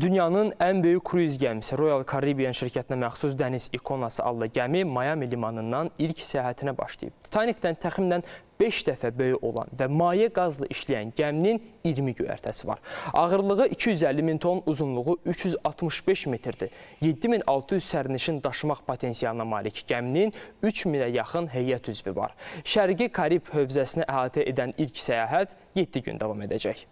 Dünyanın ən böyük kruiz gəmisi Royal Caribbean şirkətinə məxsus dəniz ikonası adlı gəmi Miami limanından ilk səyahətinə başlayıb. Titanikdən təxminən 5 dəfə böyük olan və maye qazla işləyən gəminin 20 göyərtəsi var. Ağırlığı 250 min ton, uzunluğu 365 metrdir. 7600 sərnişin daşımaq potensialına malik gəminin 3000-ə yaxın heyət üzvü var. Şərqi Karib hövzəsini əhatə edən ilk səyahət 7 gün davam edəcək.